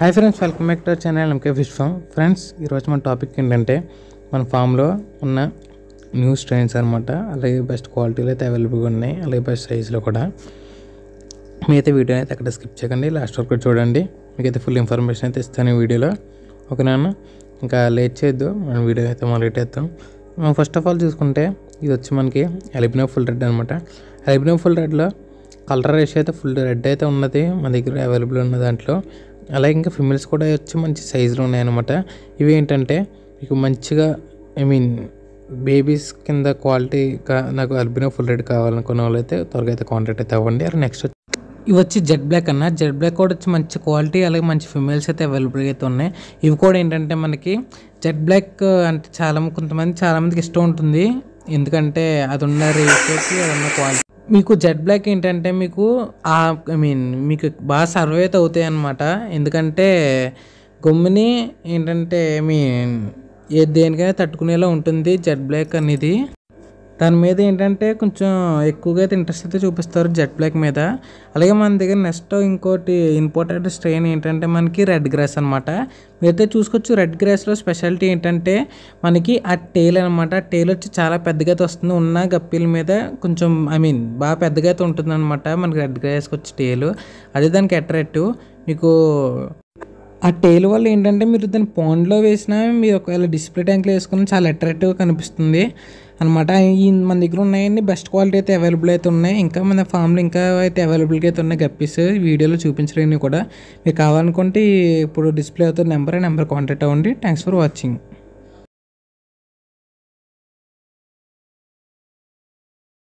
hi friends welcome back to channel MK fish farm friends ఈరోజు మన topic ఏంటంటే మన ఫామ్లో ఉన్న న్యూ స్ట్రైన్స్ అనమాట అలాగే బెస్ట్ క్వాలిటీలో అయితే అవైలబుల్గా ఉన్నాయి అలాగే బెస్ట్ సైజులో కూడా మీరైతే వీడియో అయితే అక్కడ స్కిప్ చేయకండి లాస్ట్ వరకు చూడండి మీకైతే ఫుల్ ఇన్ఫర్మేషన్ అయితే ఇస్తాను ఈ వీడియోలో నాన్న ఇంకా లేట్ చేయొద్దు మనం వీడియో అయితే మొదలెట్టేద్దాం మనం ఫస్ట్ ఆఫ్ ఆల్ చూసుకుంటే ఇది వచ్చి మనకి అలిబినో ఫుల్ రెడ్ అనమాట అలిబినో ఫుల్ రెడ్లో కలర్ రేషియో అయితే ఫుల్ రెడ్ అయితే ఉన్నది మన దగ్గర అవైలబుల్ ఉన్న దాంట్లో అలాగే ఇంకా ఫిమేల్స్ కూడా వచ్చి మంచి సైజులో ఉన్నాయన్నమాట ఇవి ఏంటంటే మీకు మంచిగా ఐ మీన్ బేబీస్ కింద కా నాకు అల్బినో ఫుల్ రెడ్ కావాలనుకున్న అయితే త్వరగా అయితే కాంటాక్ట్ అయితే అవ్వండి అలా నెక్స్ట్ ఇవి వచ్చి జెడ్ బ్లాక్ అన్న జెడ్ బ్లాక్ కూడా వచ్చి మంచి క్వాలిటీ అలాగే మంచి ఫిమేల్స్ అయితే అవైలబుల్ అయితే ఉన్నాయి ఇవి కూడా ఏంటంటే మనకి జెడ్ బ్లాక్ అంటే చాలా కొంతమంది చాలామందికి ఇష్టం ఉంటుంది ఎందుకంటే అది ఉన్న రేట్ అది ఉన్న క్వాలిటీ మీకు జెడ్ బ్లాక్ ఏంటంటే మీకు ఐ మీన్ మీకు బాగా అయితే అవుతాయి అన్నమాట ఎందుకంటే గమ్ముని ఏంటంటే మీ ఏ దేనికైనా తట్టుకునేలా ఉంటుంది జెడ్ బ్లాక్ అనేది దాని మీద ఏంటంటే కొంచెం ఎక్కువగా అయితే ఇంట్రెస్ట్ అయితే చూపిస్తారు జెట్ బ్లాక్ మీద అలాగే మన దగ్గర నెక్స్ట్ ఇంకోటి ఇంపార్టెంట్ స్ట్రెయిన్ ఏంటంటే మనకి రెడ్ గ్రాస్ అనమాట మీరైతే చూసుకోవచ్చు రెడ్ గ్రాస్లో స్పెషాలిటీ ఏంటంటే మనకి ఆ టేల్ అనమాట టేల్ వచ్చి చాలా పెద్దగా అయితే వస్తుంది ఉన్న గప్పిల మీద కొంచెం ఐ మీన్ బాగా పెద్దగా అయితే ఉంటుంది అనమాట మనకి రెడ్ గ్రాస్కి వచ్చి టేలు అదే దానికి అట్రాక్టివ్ మీకు ఆ టైల్ వల్ల ఏంటంటే మీరు దాన్ని పాండ్లో వేసినా మీరు ఒకవేళ డిస్ప్లే ట్యాంక్లో వేసుకున్నా చాలా అట్రాక్టివ్గా కనిపిస్తుంది అనమాట మన దగ్గర ఉన్నాయండి బెస్ట్ క్వాలిటీ అయితే అవైలబుల్ అయితే ఉన్నాయి ఇంకా మన ఫామ్లో ఇంకా అయితే అవైలబుల్గా అయితే ఉన్నాయి గప్పీస్ వీడియోలో చూపించలేని కూడా మీకు కావాలనుకుంటే ఇప్పుడు డిస్ప్లే అవుతున్న నెంబర్ నెంబర్ కాంటాక్ట్ అవ్వండి థ్యాంక్స్ ఫర్ వాచింగ్